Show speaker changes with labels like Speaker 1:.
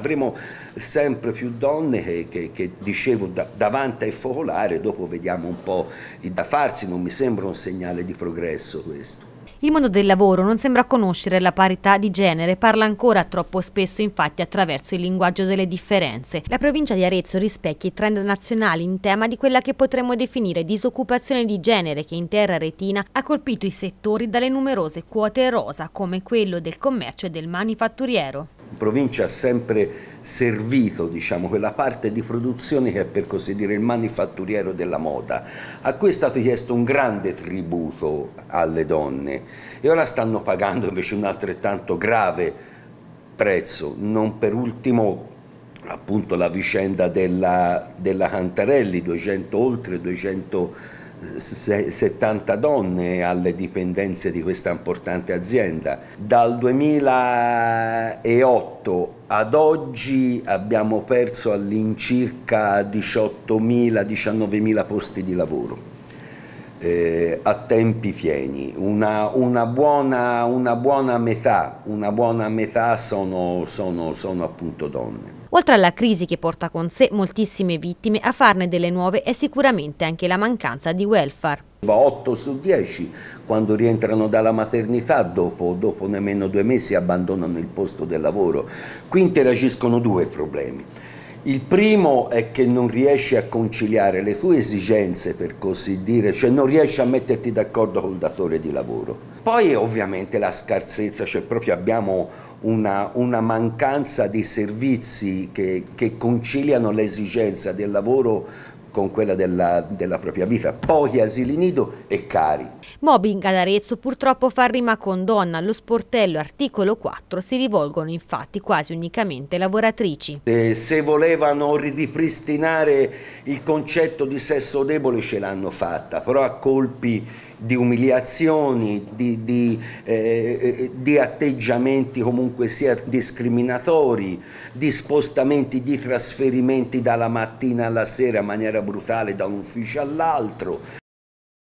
Speaker 1: Avremo sempre più donne che, che, che dicevo, da, davanti ai focolare, dopo vediamo un po' il da farsi, non mi sembra un segnale di progresso questo.
Speaker 2: Il mondo del lavoro non sembra conoscere la parità di genere, parla ancora troppo spesso infatti attraverso il linguaggio delle differenze. La provincia di Arezzo rispecchia i trend nazionali in tema di quella che potremmo definire disoccupazione di genere che in terra retina ha colpito i settori dalle numerose quote rosa come quello del commercio e del manifatturiero
Speaker 1: provincia ha sempre servito diciamo, quella parte di produzione che è per così dire il manifatturiero della moda. A cui è stato chiesto un grande tributo alle donne e ora stanno pagando invece un altrettanto grave prezzo, non per ultimo appunto la vicenda della, della Cantarelli, 200, oltre 200 70 donne alle dipendenze di questa importante azienda. Dal 2008 ad oggi abbiamo perso all'incirca 18.000-19.000 posti di lavoro eh, a tempi pieni, una, una, buona, una, buona, metà, una buona metà sono, sono, sono appunto donne.
Speaker 2: Oltre alla crisi che porta con sé moltissime vittime, a farne delle nuove è sicuramente anche la mancanza di welfare.
Speaker 1: 8 su 10 quando rientrano dalla maternità dopo, dopo, nemmeno due mesi abbandonano il posto del lavoro. Qui interagiscono due problemi. Il primo è che non riesci a conciliare le tue esigenze, per così dire, cioè non riesci a metterti d'accordo col datore di lavoro. Poi ovviamente la scarsezza, cioè proprio abbiamo una, una mancanza di servizi che, che conciliano l'esigenza del lavoro con quella della, della, propria vita, pochi asili nido e cari.
Speaker 2: Mobbing ad Arezzo purtroppo fa rima con donna, allo sportello articolo 4 si rivolgono infatti quasi unicamente lavoratrici.
Speaker 1: Eh, se volevano ripristinare il concetto di sesso debole ce l'hanno fatta, però a colpi di umiliazioni, di, di, eh, eh, di atteggiamenti comunque sia discriminatori, di spostamenti, di trasferimenti dalla mattina alla sera in maniera brutale da un ufficio all'altro.